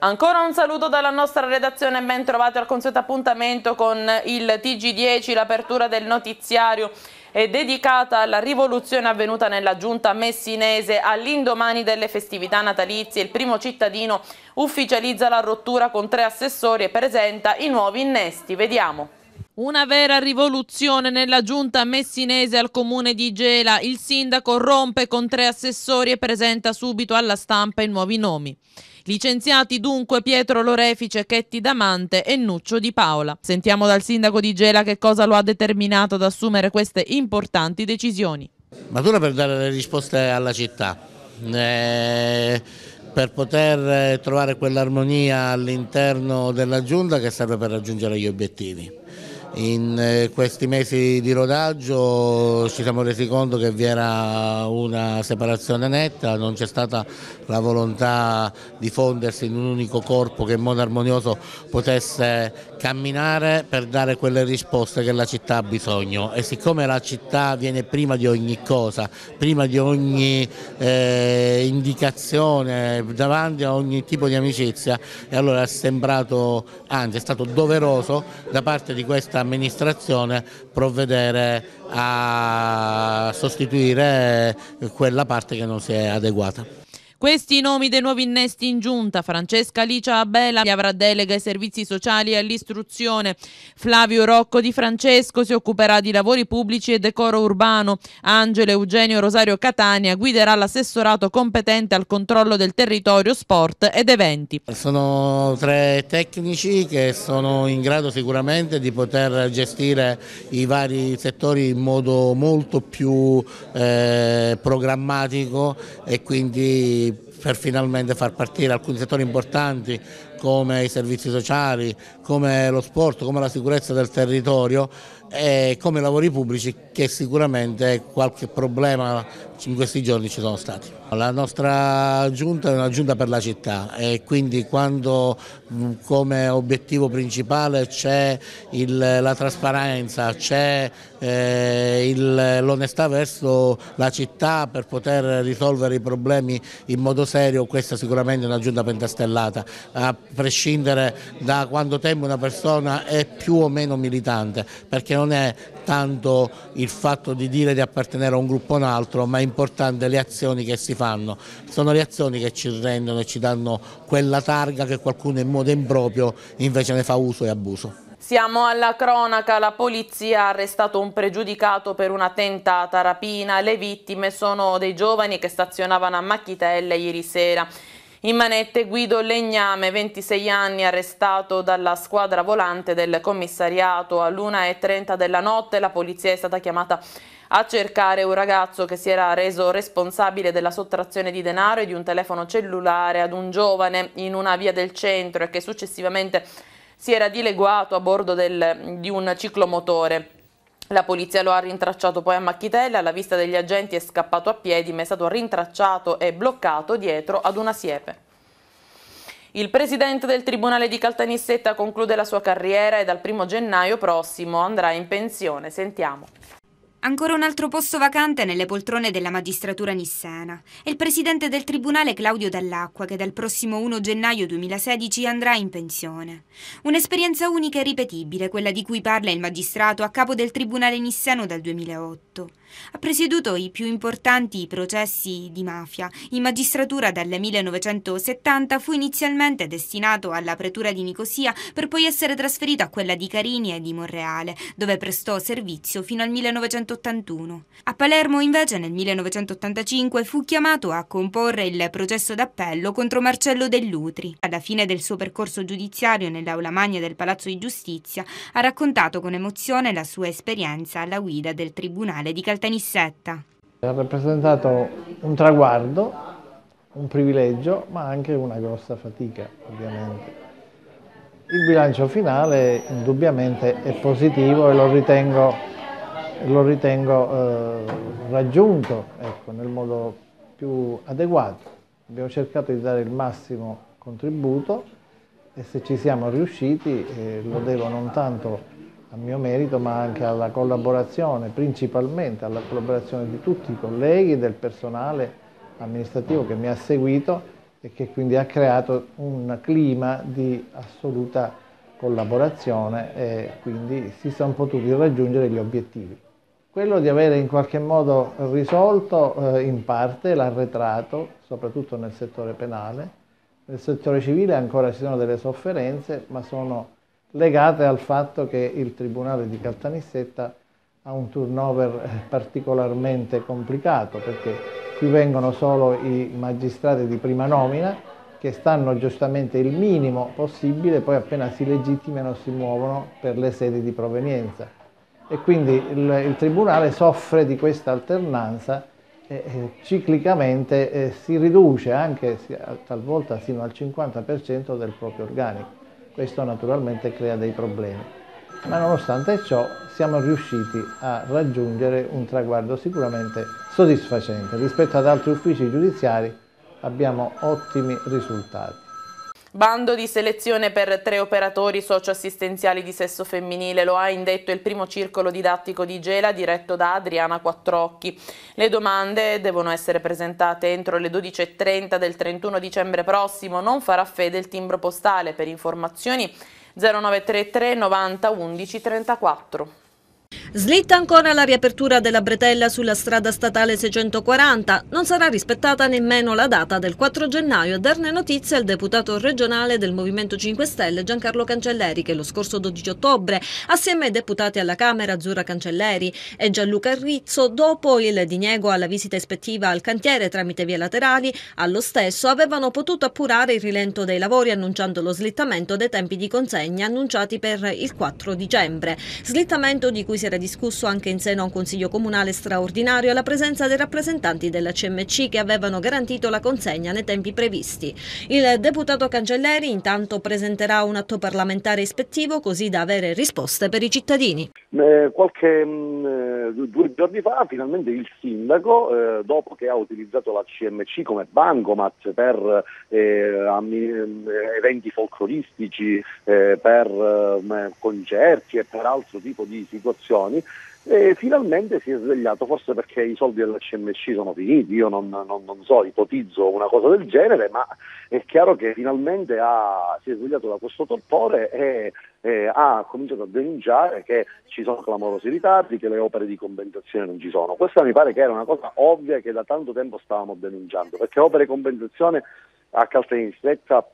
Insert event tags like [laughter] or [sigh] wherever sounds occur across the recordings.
Ancora un saluto dalla nostra redazione e ben trovati al consueto appuntamento con il TG10, l'apertura del notiziario è eh, dedicata alla rivoluzione avvenuta nella giunta messinese all'indomani delle festività natalizie. Il primo cittadino ufficializza la rottura con tre assessori e presenta i nuovi innesti. Vediamo. Una vera rivoluzione nella giunta messinese al comune di Gela. Il sindaco rompe con tre assessori e presenta subito alla stampa i nuovi nomi. Licenziati dunque Pietro Lorefice, Chetti Damante e Nuccio Di Paola. Sentiamo dal sindaco di Gela che cosa lo ha determinato ad assumere queste importanti decisioni. Matura per dare le risposte alla città. Eh per poter eh, trovare quell'armonia all'interno della giunta che serve per raggiungere gli obiettivi. In eh, questi mesi di rodaggio ci siamo resi conto che vi era una separazione netta, non c'è stata la volontà di fondersi in un unico corpo che in modo armonioso potesse camminare per dare quelle risposte che la città ha bisogno e siccome la città viene prima di ogni cosa, prima di ogni eh, indicazione, davanti a ogni tipo di amicizia e allora è sembrato, anzi è stato doveroso da parte di questa questa amministrazione provvedere a sostituire quella parte che non si è adeguata. Questi i nomi dei nuovi innesti in giunta. Francesca Licia Abela avrà delega ai servizi sociali e all'istruzione. Flavio Rocco Di Francesco si occuperà di lavori pubblici e decoro urbano. Angelo Eugenio Rosario Catania guiderà l'assessorato competente al controllo del territorio, sport ed eventi. Sono tre tecnici che sono in grado sicuramente di poter gestire i vari settori in modo molto più eh, programmatico e quindi per finalmente far partire alcuni settori importanti come i servizi sociali, come lo sport, come la sicurezza del territorio e come i lavori pubblici che sicuramente qualche problema in questi giorni ci sono stati. La nostra giunta è una giunta per la città e quindi quando come obiettivo principale c'è la trasparenza, c'è eh, l'onestà verso la città per poter risolvere i problemi in modo serio, questa sicuramente è una giunta pentastellata prescindere da quanto tempo una persona è più o meno militante, perché non è tanto il fatto di dire di appartenere a un gruppo o un altro, ma è importante le azioni che si fanno. Sono le azioni che ci rendono e ci danno quella targa che qualcuno in modo improprio invece ne fa uso e abuso. Siamo alla cronaca, la polizia ha arrestato un pregiudicato per una tentata rapina, le vittime sono dei giovani che stazionavano a Macchitelle ieri sera. In manette Guido Legname, 26 anni, arrestato dalla squadra volante del commissariato all'1.30 della notte. La polizia è stata chiamata a cercare un ragazzo che si era reso responsabile della sottrazione di denaro e di un telefono cellulare ad un giovane in una via del centro e che successivamente si era dileguato a bordo del, di un ciclomotore. La polizia lo ha rintracciato poi a Macchitella, alla vista degli agenti è scappato a piedi ma è stato rintracciato e bloccato dietro ad una siepe. Il presidente del Tribunale di Caltanissetta conclude la sua carriera e dal 1 gennaio prossimo andrà in pensione. Sentiamo. Ancora un altro posto vacante nelle poltrone della magistratura nissena. È il presidente del tribunale Claudio Dall'Acqua che dal prossimo 1 gennaio 2016 andrà in pensione. Un'esperienza unica e ripetibile, quella di cui parla il magistrato a capo del tribunale nisseno dal 2008. Ha presieduto i più importanti processi di mafia. In magistratura dal 1970 fu inizialmente destinato alla pretura di Nicosia per poi essere trasferito a quella di Carini e di Monreale, dove prestò servizio fino al 1981. A Palermo invece nel 1985 fu chiamato a comporre il processo d'appello contro Marcello Dell'Utri. Alla fine del suo percorso giudiziario nell'aula magna del Palazzo di Giustizia ha raccontato con emozione la sua esperienza alla guida del Tribunale di Calcutta dal Ha rappresentato un traguardo, un privilegio, ma anche una grossa fatica, ovviamente. Il bilancio finale indubbiamente è positivo e lo ritengo, lo ritengo eh, raggiunto ecco, nel modo più adeguato. Abbiamo cercato di dare il massimo contributo e se ci siamo riusciti eh, lo devo non tanto a mio merito ma anche alla collaborazione, principalmente alla collaborazione di tutti i colleghi e del personale amministrativo che mi ha seguito e che quindi ha creato un clima di assoluta collaborazione e quindi si sono potuti raggiungere gli obiettivi. Quello di avere in qualche modo risolto eh, in parte l'arretrato, soprattutto nel settore penale, nel settore civile ancora ci sono delle sofferenze ma sono legate al fatto che il Tribunale di Caltanissetta ha un turnover eh, particolarmente complicato perché qui vengono solo i magistrati di prima nomina che stanno giustamente il minimo possibile, poi appena si legittimano si muovono per le sedi di provenienza. E quindi il, il Tribunale soffre di questa alternanza e, e ciclicamente e eh, si riduce anche talvolta fino al 50% del proprio organico. Questo naturalmente crea dei problemi. Ma nonostante ciò siamo riusciti a raggiungere un traguardo sicuramente soddisfacente. Rispetto ad altri uffici giudiziari abbiamo ottimi risultati. Bando di selezione per tre operatori socioassistenziali di sesso femminile, lo ha indetto il primo circolo didattico di Gela diretto da Adriana Quattrocchi. Le domande devono essere presentate entro le 12.30 del 31 dicembre prossimo, non farà fede il timbro postale per informazioni 0933 90 11 34. Slitta ancora la riapertura della bretella sulla strada statale 640. Non sarà rispettata nemmeno la data del 4 gennaio a darne notizia al deputato regionale del Movimento 5 Stelle Giancarlo Cancelleri che lo scorso 12 ottobre assieme ai deputati alla Camera Azzurra Cancelleri e Gianluca Rizzo dopo il diniego alla visita ispettiva al cantiere tramite vie laterali allo stesso avevano potuto appurare il rilento dei lavori annunciando lo slittamento dei tempi di consegna annunciati per il 4 dicembre. Slittamento di cui si era discusso discusso anche in seno a un Consiglio Comunale straordinario alla presenza dei rappresentanti della CMC che avevano garantito la consegna nei tempi previsti. Il deputato Cancelleri intanto presenterà un atto parlamentare ispettivo così da avere risposte per i cittadini. Eh, qualche mh, mm, eh, eh, due giorni fa finalmente il sindaco, eh, dopo che ha utilizzato la CMC come bancomat per eh, am- eh, eventi folcloristici, eh, per concerti e per altro tipo di situazioni, e finalmente si è svegliato, forse perché i soldi della CMC sono finiti, io non, non, non, so, ipotizzo una cosa del genere, ma è chiaro che finalmente ha, si è svegliato da questo torpore e, e ha cominciato a denunciare che ci sono clamorosi ritardi, che le opere di compensazione non ci sono. Questa mi pare che era una cosa ovvia che da tanto tempo stavamo denunciando, perché opere di compensazione a Caltanissetta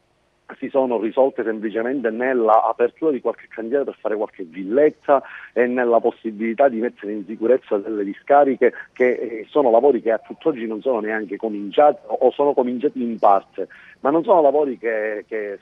si sono risolte semplicemente nella apertura di qualche cantiere per fare qualche villetta e nella possibilità di mettere in sicurezza delle discariche che eh, sono lavori che a tutt'oggi non sono neanche cominciati o sono cominciati in parte ma non sono lavori che, che,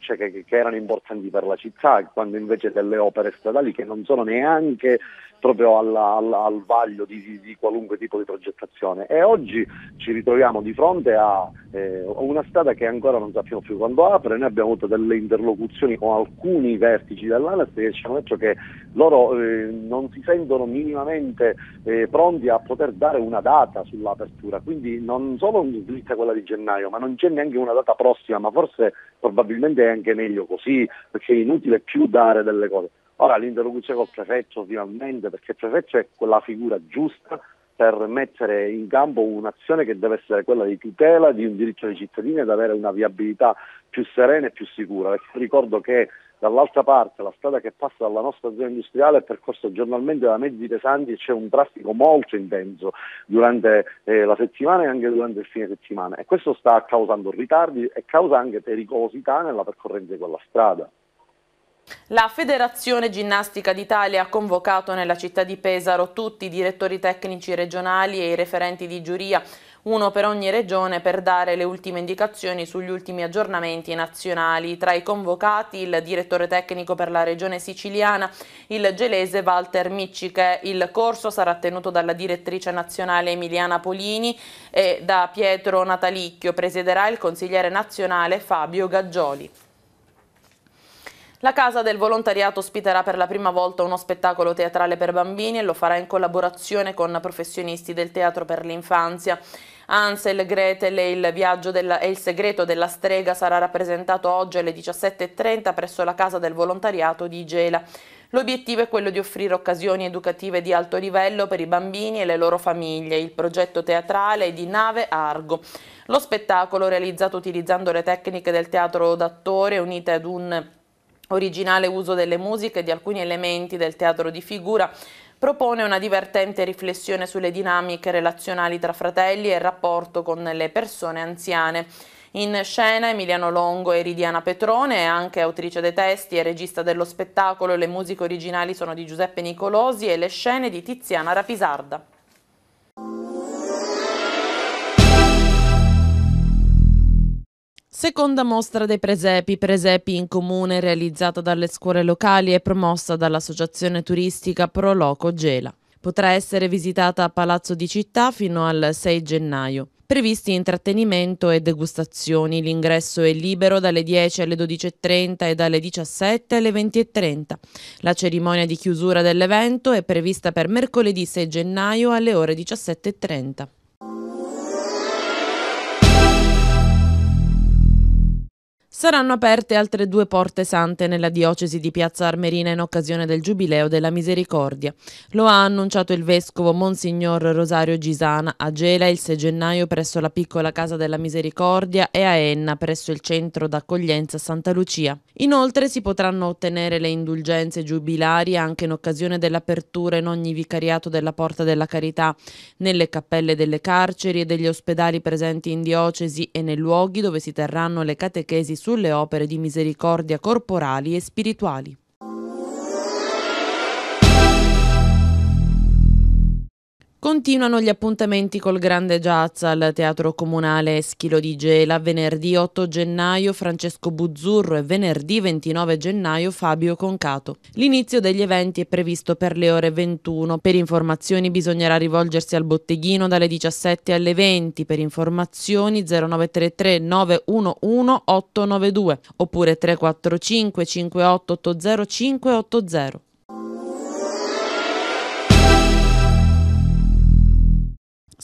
cioè, che, che, erano importanti per la città, quando invece delle opere stradali che non sono neanche proprio alla, alla, al vaglio di, di, qualunque tipo di progettazione. E oggi ci ritroviamo di fronte a eh, una strada che ancora non sappiamo più quando apre, noi abbiamo avuto delle interlocuzioni con alcuni vertici dell'ANAS che ci hanno detto che loro eh, non si sentono minimamente eh, pronti a poter dare una data sull'apertura, quindi non solo dritta quella di gennaio, ma non c'è neanche anche una data prossima, ma forse probabilmente è anche meglio così, perché è inutile più dare delle cose. Ora l'interlocuzione col prefetto finalmente, perché il prefetto è quella figura giusta per mettere in campo un'azione che deve essere quella di tutela di un diritto dei cittadini ad avere una viabilità più serena e più sicura. Perché ricordo che Dall'altra parte la strada che passa dalla nostra zona industriale è percorsa giornalmente da mezzi pesanti e c'è un traffico molto intenso durante eh, la settimana e anche durante il fine settimana e questo sta causando ritardi e causa anche pericolosità nella percorrenza di quella strada. La Federazione Ginnastica d'Italia ha convocato nella città di Pesaro tutti i direttori tecnici regionali e i referenti di giuria uno per ogni regione per dare le ultime indicazioni sugli ultimi aggiornamenti nazionali. Tra i convocati il direttore tecnico per la regione siciliana, il gelese Walter Micci, che il corso sarà tenuto dalla direttrice nazionale Emiliana Polini e da Pietro Natalicchio, Presiderà il consigliere nazionale Fabio Gaggioli. La Casa del Volontariato ospiterà per la prima volta uno spettacolo teatrale per bambini e lo farà in collaborazione con professionisti del teatro per l'infanzia. Ansel, Gretel e il, viaggio della, e il segreto della strega sarà rappresentato oggi alle 17.30 presso la Casa del Volontariato di Gela. L'obiettivo è quello di offrire occasioni educative di alto livello per i bambini e le loro famiglie. Il progetto teatrale è di Nave Argo. Lo spettacolo, realizzato utilizzando le tecniche del teatro d'attore unite ad un originale uso delle musiche e di alcuni elementi del teatro di figura, propone una divertente riflessione sulle dinamiche relazionali tra fratelli e il rapporto con le persone anziane. In scena Emiliano Longo e Ridiana Petrone, anche autrice dei testi e regista dello spettacolo, le musiche originali sono di Giuseppe Nicolosi e le scene di Tiziana Rapisarda. Seconda mostra dei presepi, presepi in comune realizzata dalle scuole locali e promossa dall'associazione turistica Proloco Gela. Potrà essere visitata a Palazzo di Città fino al 6 gennaio. Previsti intrattenimento e degustazioni, l'ingresso è libero dalle 10 alle 12.30 e dalle 17 alle 20.30. La cerimonia di chiusura dell'evento è prevista per mercoledì 6 gennaio alle ore 17.30. Saranno aperte altre due porte sante nella diocesi di Piazza Armerina in occasione del Giubileo della Misericordia. Lo ha annunciato il vescovo Monsignor Rosario Gisana a Gela il 6 gennaio presso la piccola Casa della Misericordia e a Enna presso il centro d'accoglienza Santa Lucia. Inoltre si potranno ottenere le indulgenze giubilari anche in occasione dell'apertura in ogni vicariato della Porta della Carità, nelle cappelle delle carceri e degli ospedali presenti in diocesi e nei luoghi dove si terranno le catechesi sulle opere di misericordia corporali e spirituali. Continuano gli appuntamenti col grande jazz al Teatro Comunale Schilo di Gela. Venerdì 8 gennaio Francesco Buzzurro e venerdì 29 gennaio Fabio Concato. L'inizio degli eventi è previsto per le ore 21. Per informazioni bisognerà rivolgersi al botteghino dalle 17 alle 20. Per informazioni 0933 911 892 oppure 345 58 80580.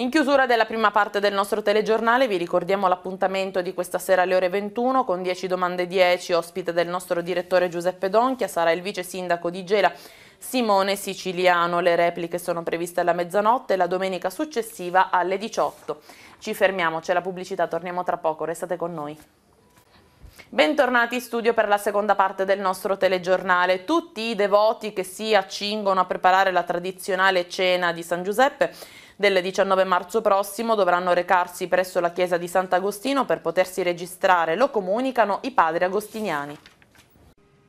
In chiusura della prima parte del nostro telegiornale vi ricordiamo l'appuntamento di questa sera alle ore 21 con 10 domande 10, ospite del nostro direttore Giuseppe Donchia, sarà il vice sindaco di Gela Simone Siciliano. Le repliche sono previste alla mezzanotte e la domenica successiva alle 18. Ci fermiamo, c'è la pubblicità, torniamo tra poco, restate con noi. Bentornati in studio per la seconda parte del nostro telegiornale. Tutti i devoti che si accingono a preparare la tradizionale cena di San Giuseppe del 19 marzo prossimo dovranno recarsi presso la chiesa di Sant'Agostino per potersi registrare, lo comunicano i padri agostiniani.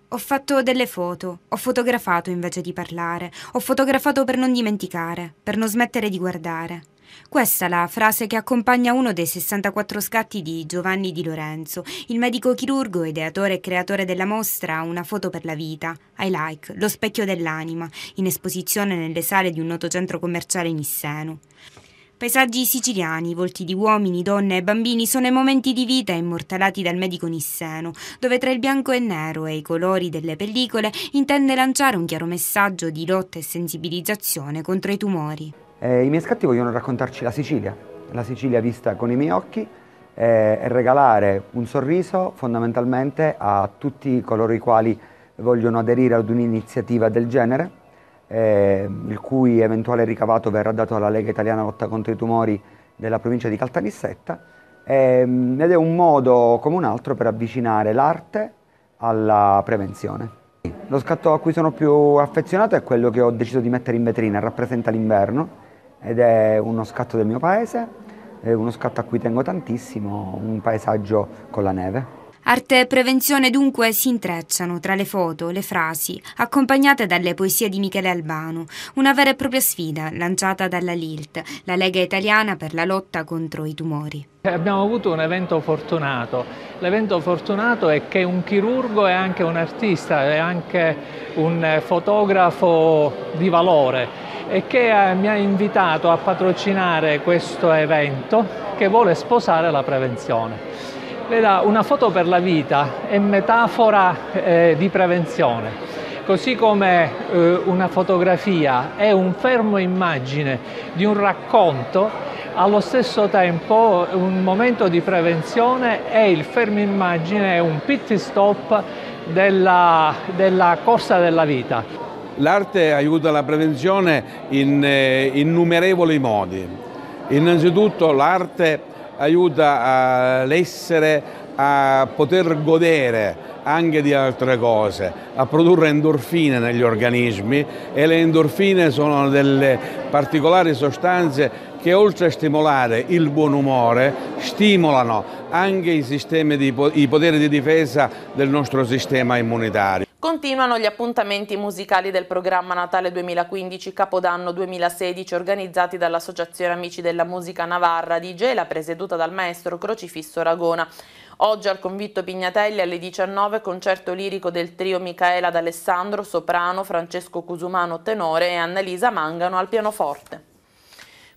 Ho fatto delle foto, ho fotografato invece di parlare, ho fotografato per non dimenticare, per non smettere di guardare. Questa è la frase che accompagna uno dei 64 scatti di Giovanni Di Lorenzo, il medico chirurgo, ideatore e creatore della mostra Una foto per la vita, I Like, lo specchio dell'anima, in esposizione nelle sale di un noto centro commerciale nisseno. Paesaggi siciliani, volti di uomini, donne e bambini sono i momenti di vita immortalati dal medico Nisseno, dove tra il bianco e il nero e i colori delle pellicole intende lanciare un chiaro messaggio di lotta e sensibilizzazione contro i tumori. Eh, I miei scatti vogliono raccontarci la Sicilia, la Sicilia vista con i miei occhi eh, e regalare un sorriso fondamentalmente a tutti coloro i quali vogliono aderire ad un'iniziativa del genere, eh, il cui eventuale ricavato verrà dato alla Lega Italiana Lotta contro i Tumori della provincia di Caltanissetta ehm, ed è un modo come un altro per avvicinare l'arte alla prevenzione. Lo scatto a cui sono più affezionato è quello che ho deciso di mettere in vetrina, rappresenta l'inverno ed è uno scatto del mio paese, uno scatto a cui tengo tantissimo, un paesaggio con la neve. Arte e prevenzione dunque si intrecciano tra le foto, le frasi, accompagnate dalle poesie di Michele Albano, una vera e propria sfida lanciata dalla LILT, la Lega Italiana per la lotta contro i tumori. Eh, abbiamo avuto un evento fortunato, l'evento fortunato è che un chirurgo è anche un artista, è anche un eh, fotografo di valore e che eh, mi ha invitato a patrocinare questo evento che vuole sposare la prevenzione. Le una foto per la vita è metafora eh, di prevenzione, così come eh, una fotografia è un fermo immagine di un racconto allo stesso tempo un momento di prevenzione è il fermo immagine è un pit stop della, della corsa della vita. L'arte aiuta la prevenzione in eh, innumerevoli modi. Innanzitutto l'arte aiuta eh, l'essere a poter godere anche di altre cose, a produrre endorfine negli organismi e le endorfine sono delle particolari sostanze che oltre a stimolare il buon umore stimolano anche i, di, i poteri di difesa del nostro sistema immunitario. Continuano gli appuntamenti musicali del programma Natale 2015 Capodanno 2016 organizzati dall'Associazione Amici della Musica Navarra di Gela presieduta dal maestro Crocifisso Ragona. Oggi al convitto Pignatelli alle 19 concerto lirico del trio Micaela D'Alessandro, soprano, Francesco Cusumano tenore e Annalisa Mangano al pianoforte.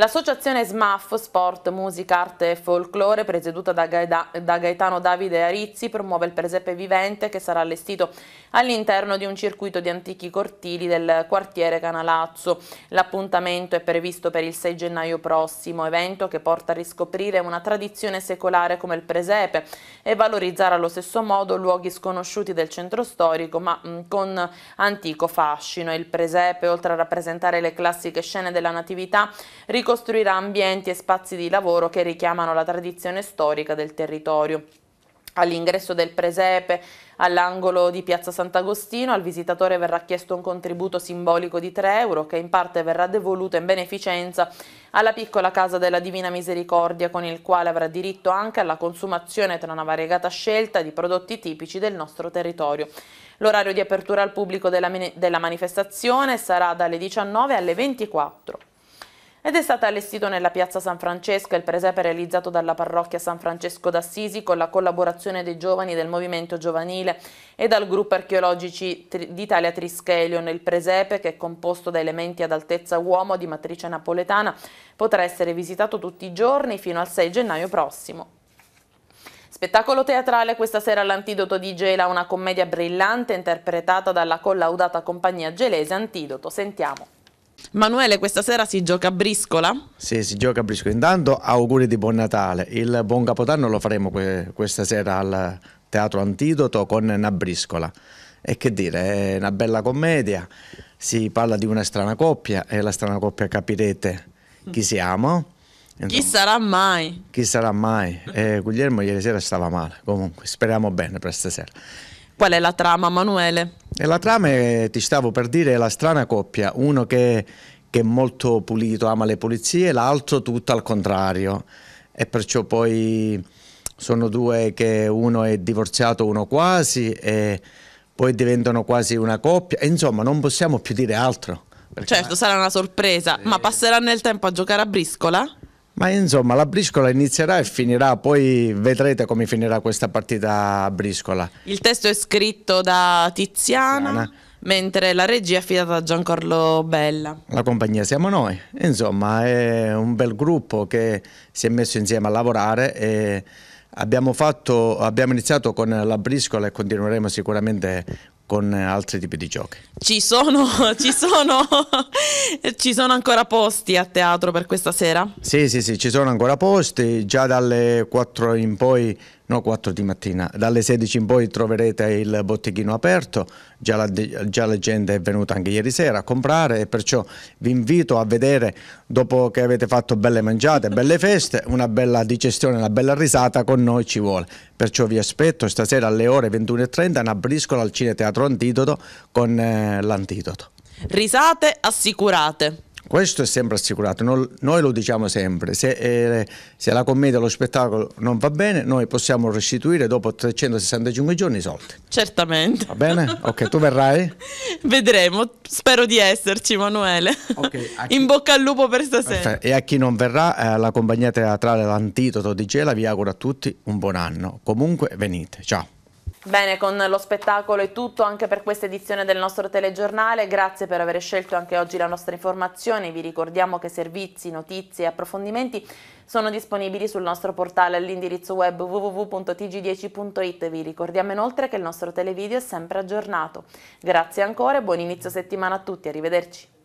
L'associazione SMAF, Sport, Musica, Arte e Folklore, presieduta da, Gaeta da Gaetano Davide Arizzi, promuove il presepe vivente che sarà allestito all'interno di un circuito di antichi cortili del quartiere Canalazzo. L'appuntamento è previsto per il 6 gennaio prossimo, evento che porta a riscoprire una tradizione secolare come il presepe e valorizzare allo stesso modo luoghi sconosciuti del centro storico ma mm, con antico fascino. Il presepe, oltre a rappresentare le classiche scene della natività, ricorda costruirà ambienti e spazi di lavoro che richiamano la tradizione storica del territorio all'ingresso del presepe all'angolo di Piazza Sant'Agostino al visitatore verrà chiesto un contributo simbolico di 3 euro che in parte verrà devoluto in beneficenza alla piccola casa della Divina Misericordia con il quale avrà diritto anche alla consumazione tra una variegata scelta di prodotti tipici del nostro territorio. L'orario di apertura al pubblico della, della manifestazione sarà dalle 19 alle 24 ed è stato allestito nella piazza San Francesco il presepe realizzato dalla parrocchia San Francesco d'Assisi con la collaborazione dei giovani del movimento giovanile e dal gruppo archeologici d'Italia Trischelion. Il presepe, che è composto da elementi ad altezza uomo di matrice napoletana, potrà essere visitato tutti i giorni fino al 6 gennaio prossimo. Spettacolo teatrale questa sera all'Antidoto di Gela, una commedia brillante interpretata dalla collaudata compagnia gelese Antidoto. Sentiamo. Manuele, questa sera si gioca a briscola? Sì, si gioca a briscola. Intanto auguri di buon Natale. Il buon Capodanno lo faremo que questa sera al Teatro Antidoto con una briscola. E che dire, è una bella commedia. Si parla di una strana coppia e la strana coppia capirete chi siamo. Insomma, chi sarà mai? Chi sarà mai? Eh, Guglielmo ieri sera stava male, comunque speriamo bene per stasera. Qual è la trama, Manuele? E la trama, ti stavo per dire, è la strana coppia, uno che, che è molto pulito, ama le pulizie, l'altro tutto al contrario. E perciò poi sono due che uno è divorziato, uno quasi, e poi diventano quasi una coppia. E insomma, non possiamo più dire altro. Certo, sarà una sorpresa, eh... ma passeranno il tempo a giocare a briscola? Ma insomma la briscola inizierà e finirà, poi vedrete come finirà questa partita a briscola. Il testo è scritto da Tiziana. Tiziana mentre la regia è affidata a Giancarlo Bella. La compagnia siamo noi, insomma è un bel gruppo che si è messo insieme a lavorare e abbiamo, fatto, abbiamo iniziato con la briscola e continueremo sicuramente con altri tipi di giochi. Ci sono, [laughs] ci sono, [laughs] ci sono ancora posti a teatro per questa sera? Sì, sì, sì, ci sono ancora posti, già dalle 4 in poi no 4 di mattina. Dalle 16 in poi troverete il botteghino aperto, già la, già la gente è venuta anche ieri sera a comprare e perciò vi invito a vedere, dopo che avete fatto belle mangiate, belle feste, una bella digestione, una bella risata con noi ci vuole. Perciò vi aspetto stasera alle ore 21.30 una briscola al Cine Teatro Antidoto con eh, l'Antidoto. Risate assicurate. Questo è sempre assicurato, noi lo diciamo sempre, se, eh, se la commedia o lo spettacolo non va bene, noi possiamo restituire dopo 365 giorni i soldi. Certamente. Va bene? Ok, tu verrai? [laughs] Vedremo, spero di esserci Emanuele. Okay, [laughs] chi... In bocca al lupo per stasera. Perfetto. E a chi non verrà, eh, la compagnia teatrale L'Antidoto di Gela vi auguro a tutti un buon anno. Comunque venite, ciao. Bene, con lo spettacolo è tutto anche per questa edizione del nostro telegiornale. Grazie per aver scelto anche oggi la nostra informazione. Vi ricordiamo che servizi, notizie e approfondimenti sono disponibili sul nostro portale all'indirizzo web www.tg10.it. Vi ricordiamo inoltre che il nostro televideo è sempre aggiornato. Grazie ancora e buon inizio settimana a tutti. Arrivederci.